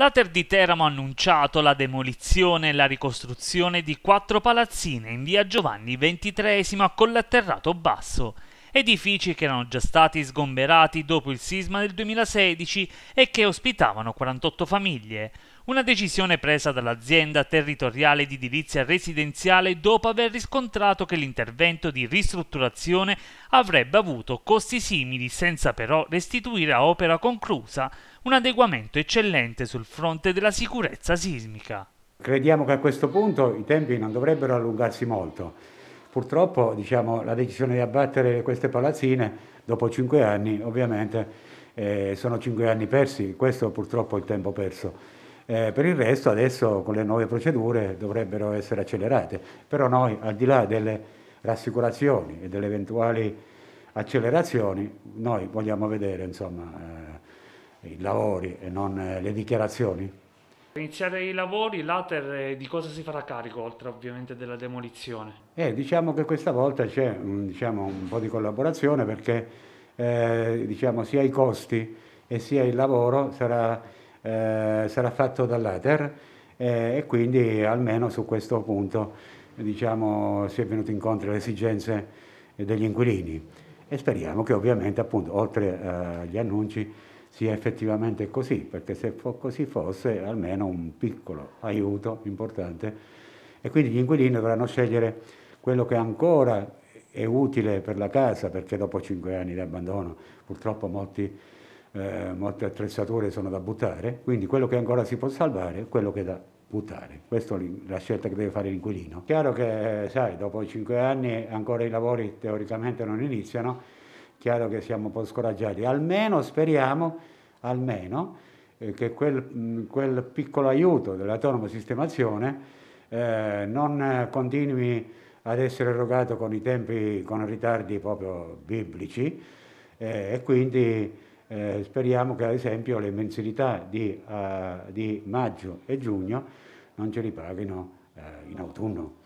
L'Ater di Teramo ha annunciato la demolizione e la ricostruzione di quattro palazzine in via Giovanni XXIII a Collatterrato Basso edifici che erano già stati sgomberati dopo il sisma del 2016 e che ospitavano 48 famiglie, una decisione presa dall'azienda territoriale di edilizia residenziale dopo aver riscontrato che l'intervento di ristrutturazione avrebbe avuto costi simili senza però restituire a opera conclusa un adeguamento eccellente sul fronte della sicurezza sismica. Crediamo che a questo punto i tempi non dovrebbero allungarsi molto Purtroppo diciamo, la decisione di abbattere queste palazzine dopo cinque anni ovviamente eh, sono cinque anni persi, questo purtroppo è il tempo perso. Eh, per il resto adesso con le nuove procedure dovrebbero essere accelerate, però noi al di là delle rassicurazioni e delle eventuali accelerazioni, noi vogliamo vedere insomma, eh, i lavori e non eh, le dichiarazioni. Per iniziare i lavori, l'Ater di cosa si farà carico, oltre ovviamente della demolizione? Eh, diciamo che questa volta c'è mm, diciamo, un po' di collaborazione perché eh, diciamo, sia i costi e sia il lavoro sarà, eh, sarà fatto dall'Ater eh, e quindi almeno su questo punto diciamo, si è venuto incontro alle esigenze degli inquilini e speriamo che ovviamente appunto, oltre eh, agli annunci sia effettivamente così, perché se così fosse almeno un piccolo aiuto importante e quindi gli inquilini dovranno scegliere quello che ancora è utile per la casa, perché dopo cinque anni di abbandono purtroppo molti, eh, molte attrezzature sono da buttare, quindi quello che ancora si può salvare è quello che è da buttare. Questa è la scelta che deve fare l'inquilino. Chiaro che, sai, dopo cinque anni ancora i lavori teoricamente non iniziano, Chiaro che siamo un po' scoraggiati, almeno speriamo, almeno, eh, che quel, mm, quel, piccolo aiuto dell'autonomo sistemazione eh, non continui ad essere erogato con i tempi, con ritardi proprio biblici eh, e quindi eh, speriamo che ad esempio le mensilità di, uh, di maggio e giugno non ce li paghino uh, eh, in autunno.